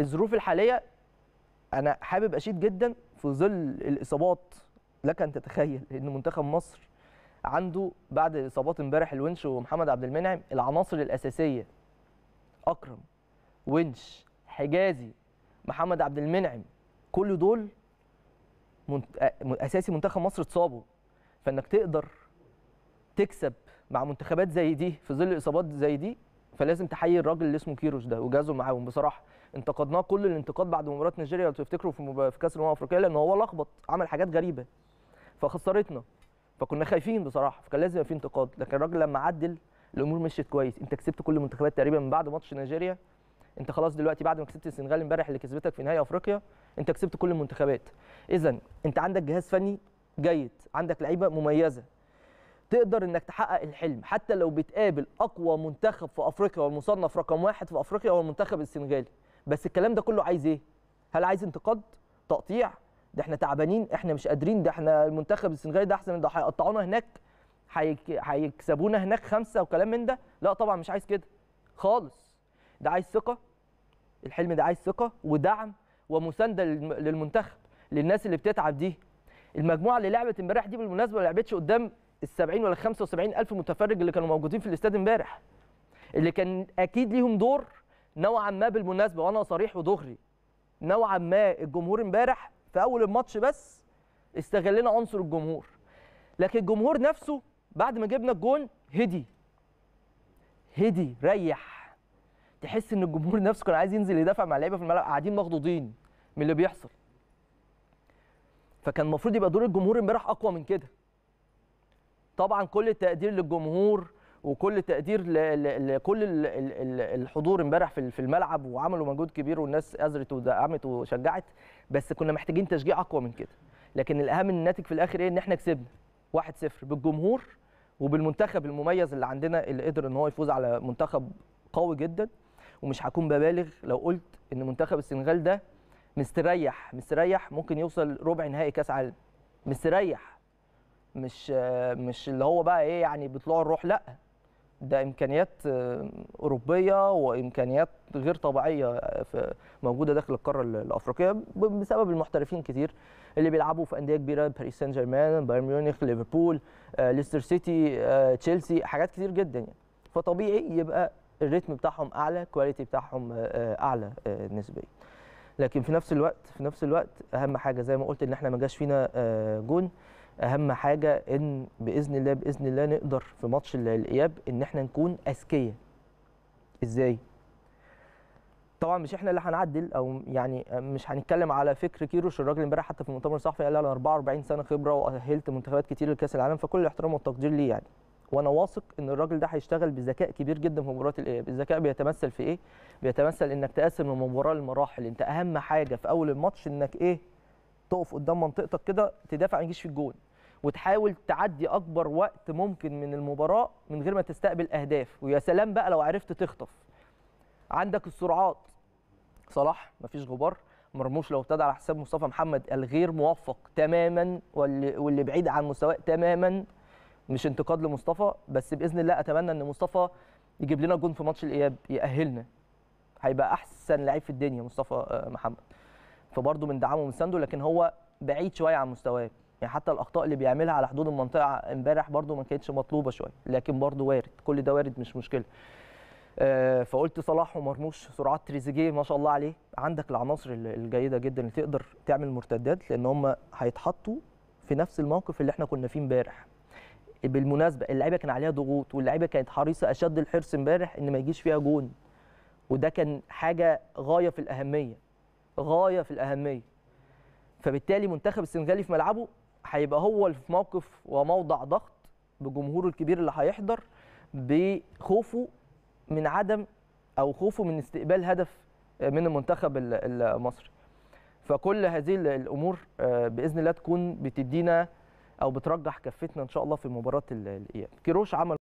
الظروف الحاليه انا حابب اشيد جدا في ظل الاصابات لك ان تتخيل ان منتخب مصر عنده بعد اصابات امبارح الونش ومحمد عبد المنعم العناصر الاساسيه اكرم ونش حجازي محمد عبد المنعم كل دول اساسي منتخب مصر اتصابوا فانك تقدر تكسب مع منتخبات زي دي في ظل اصابات زي دي فلازم تحيي الراجل اللي اسمه كيروش ده وجازه معاهم بصراحه انتقدناه كل الانتقاد بعد مباراه نيجيريا لو تفتكروا في, في كاس الامم الافريقيه لان هو لخبط عمل حاجات غريبه فخسرتنا فكنا خايفين بصراحه فكان لازم يبقى في انتقاد لكن الراجل لما عدل الامور مشيت كويس انت كسبت كل المنتخبات تقريبا من بعد ماتش نيجيريا انت خلاص دلوقتي بعد ما كسبت السنغال امبارح اللي كسبتك في نهائي افريقيا انت كسبت كل المنتخبات اذا انت عندك جهاز فني جيد عندك لعيبه مميزه تقدر انك تحقق الحلم حتى لو بتقابل اقوى منتخب في افريقيا والمصنف رقم واحد في افريقيا هو المنتخب السنغالي بس الكلام ده كله عايز ايه هل عايز انتقاد تقطيع ده احنا تعبانين احنا مش قادرين ده احنا المنتخب السنغالي ده احسن من ده هيقطعونا هناك هيكسبونا هناك خمسه وكلام من ده لا طبعا مش عايز كده خالص ده عايز ثقه الحلم ده عايز ثقه ودعم ومسانده للمنتخب للناس اللي بتتعب دي المجموعه اللي لعبت امبارح دي بالمناسبه ما لعبتش قدام ال 70 ولا 75 الف متفرج اللي كانوا موجودين في الاستاد امبارح اللي كان اكيد ليهم دور نوعا ما بالمناسبه وانا صريح ودغري نوعا ما الجمهور امبارح في اول الماتش بس استغلنا عنصر الجمهور لكن الجمهور نفسه بعد ما جبنا الجون هدي هدي ريح تحس ان الجمهور نفسه كان عايز ينزل يدافع مع اللعيبه في الملعب قاعدين مخضوضين من اللي بيحصل فكان المفروض يبقى دور الجمهور امبارح اقوى من كده طبعا كل التقدير للجمهور وكل تقدير لكل الحضور امبارح في الملعب وعملوا مجهود كبير والناس اذرت ودعمت وشجعت بس كنا محتاجين تشجيع اقوى من كده لكن الاهم الناتج في الاخر ايه ان احنا كسبنا 1-0 بالجمهور وبالمنتخب المميز اللي عندنا اللي قدر ان هو يفوز على منتخب قوي جدا ومش هكون ببالغ لو قلت ان منتخب السنغال ده مستريح مستريح ممكن يوصل ربع نهائي كاس عالم مستريح مش مش اللي هو بقى ايه يعني بيطلعوا الروح لا ده امكانيات آه، اوروبيه وامكانيات غير طبيعيه آه، موجوده داخل القاره الافريقيه بسبب المحترفين كتير اللي بيلعبوا في انديه كبيره باريس سان جيرمان بايرن ميونخ ليفربول آه، ليستر سيتي تشيلسي حاجات كتير جدا يعني فطبيعي يبقى الريتم بتاعهم اعلى الكواليتي بتاعهم اعلى نسبيا لكن في نفس الوقت في نفس الوقت اهم حاجه زي ما قلت ان احنا ما جاش فينا جون اهم حاجه ان باذن الله باذن الله نقدر في ماتش الاياب ان احنا نكون اذكياء ازاي طبعا مش احنا اللي هنعدل او يعني مش هنتكلم على فكر كيروش الراجل امبارح حتى في المؤتمر الصحفي قال انا 44 سنه خبره واهلت منتخبات كتير لكاس العالم فكل الاحترام والتقدير ليه يعني وانا واثق ان الراجل ده هيشتغل بذكاء كبير جدا في مباراه الاياب الذكاء بيتمثل في ايه بيتمثل انك تقسم المباراه لمراحل انت اهم حاجه في اول الماتش انك ايه تقف قدام منطقتك كده تدافع ما يجيش في الجون وتحاول تعدي اكبر وقت ممكن من المباراه من غير ما تستقبل اهداف ويا سلام بقى لو عرفت تخطف عندك السرعات صلاح مفيش غبار مرموش لو ابتدى على حساب مصطفى محمد الغير موفق تماما واللي, واللي بعيد عن مستواه تماما مش انتقاد لمصطفى بس باذن الله اتمنى ان مصطفى يجيب لنا جون في ماتش الاياب ياهلنا هيبقى احسن لعيب في الدنيا مصطفى آه، محمد فبرضه من دعمه ومن سنده لكن هو بعيد شويه عن مستواه يعني حتى الاخطاء اللي بيعملها على حدود المنطقه امبارح برده ما كانتش مطلوبه شويه لكن برده وارد كل ده وارد مش مشكله آه، فقلت صلاح ومرموش سرعات تريزيجيه ما شاء الله عليه عندك العناصر الجيده جدا اللي تقدر تعمل مرتدات لان هم هيتحطوا في نفس الموقف اللي احنا كنا فيه امبارح بالمناسبه اللعيبه كان عليها ضغوط واللعيبه كانت حريصه اشد الحرص امبارح ان ما يجيش فيها جون وده كان حاجه غايه في الاهميه غايه في الاهميه فبالتالي منتخب السنغالي في ملعبه هيبقى هو في موقف وموضع ضغط بجمهوره الكبير اللي هيحضر بخوفه من عدم او خوفه من استقبال هدف من المنتخب المصري فكل هذه الامور آه، باذن الله تكون بتدينا او بترجح كفتنا ان شاء الله في مباراه الاياب كيروش عمل